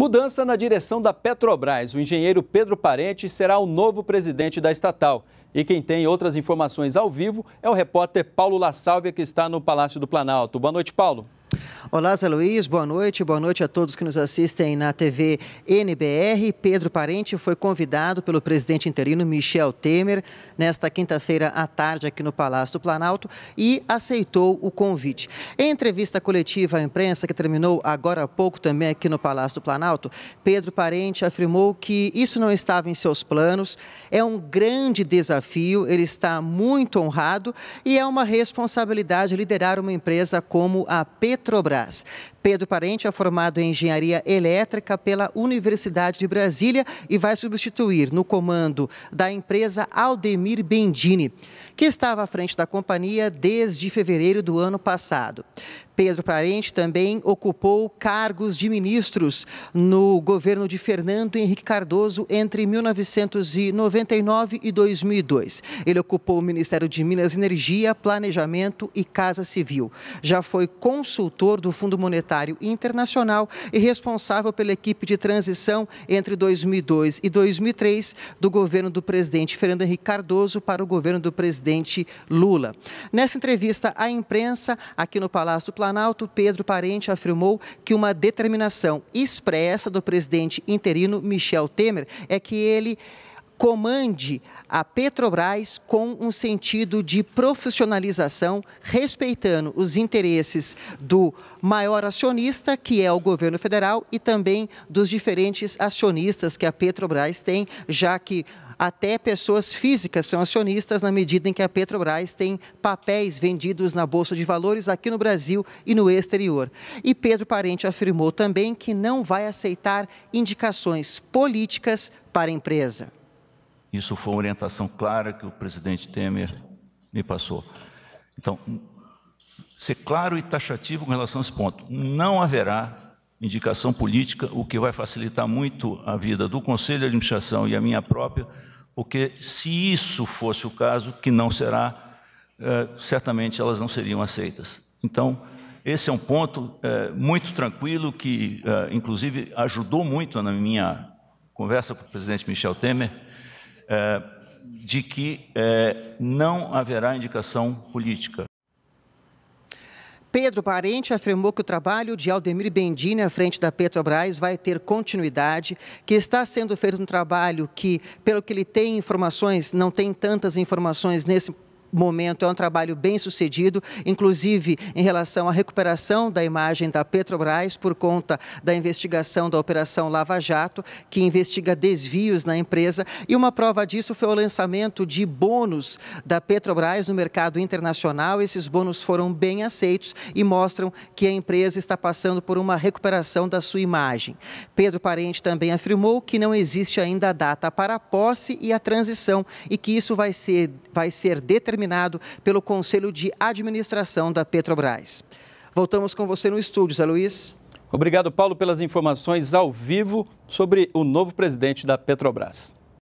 Mudança na direção da Petrobras. O engenheiro Pedro Parente será o novo presidente da estatal. E quem tem outras informações ao vivo é o repórter Paulo La Sálvia, que está no Palácio do Planalto. Boa noite, Paulo. Olá, Zé Luiz, boa noite. Boa noite a todos que nos assistem na TV NBR. Pedro Parente foi convidado pelo presidente interino Michel Temer nesta quinta-feira à tarde aqui no Palácio do Planalto e aceitou o convite. Em entrevista coletiva à imprensa, que terminou agora há pouco também aqui no Palácio do Planalto, Pedro Parente afirmou que isso não estava em seus planos, é um grande desafio, ele está muito honrado e é uma responsabilidade liderar uma empresa como a Petrobras. Electrobras. Pedro Parente é formado em engenharia elétrica pela Universidade de Brasília e vai substituir no comando da empresa Aldemir Bendini, que estava à frente da companhia desde fevereiro do ano passado. Pedro Parente também ocupou cargos de ministros no governo de Fernando Henrique Cardoso entre 1999 e 2002. Ele ocupou o Ministério de Minas Energia, Planejamento e Casa Civil. Já foi consultor do Fundo Monetário internacional e responsável pela equipe de transição entre 2002 e 2003 do governo do presidente Fernando Henrique Cardoso para o governo do presidente Lula. Nessa entrevista à imprensa, aqui no Palácio do Planalto, Pedro Parente afirmou que uma determinação expressa do presidente interino Michel Temer é que ele comande a Petrobras com um sentido de profissionalização, respeitando os interesses do maior acionista, que é o governo federal, e também dos diferentes acionistas que a Petrobras tem, já que até pessoas físicas são acionistas na medida em que a Petrobras tem papéis vendidos na Bolsa de Valores aqui no Brasil e no exterior. E Pedro Parente afirmou também que não vai aceitar indicações políticas para a empresa. Isso foi uma orientação clara que o presidente Temer me passou. Então, ser claro e taxativo com relação a esse ponto. Não haverá indicação política, o que vai facilitar muito a vida do Conselho de Administração e a minha própria, porque se isso fosse o caso, que não será, eh, certamente elas não seriam aceitas. Então, esse é um ponto eh, muito tranquilo que, eh, inclusive, ajudou muito na minha conversa com o presidente Michel Temer, é, de que é, não haverá indicação política. Pedro Parente afirmou que o trabalho de Aldemir Bendini à frente da Petrobras vai ter continuidade, que está sendo feito um trabalho que, pelo que ele tem informações, não tem tantas informações nesse momento é um trabalho bem sucedido, inclusive em relação à recuperação da imagem da Petrobras por conta da investigação da Operação Lava Jato, que investiga desvios na empresa. E uma prova disso foi o lançamento de bônus da Petrobras no mercado internacional. Esses bônus foram bem aceitos e mostram que a empresa está passando por uma recuperação da sua imagem. Pedro Parente também afirmou que não existe ainda a data para a posse e a transição e que isso vai ser, vai ser determinado determinado pelo Conselho de Administração da Petrobras. Voltamos com você no estúdio, Zé Luiz. Obrigado, Paulo, pelas informações ao vivo sobre o novo presidente da Petrobras.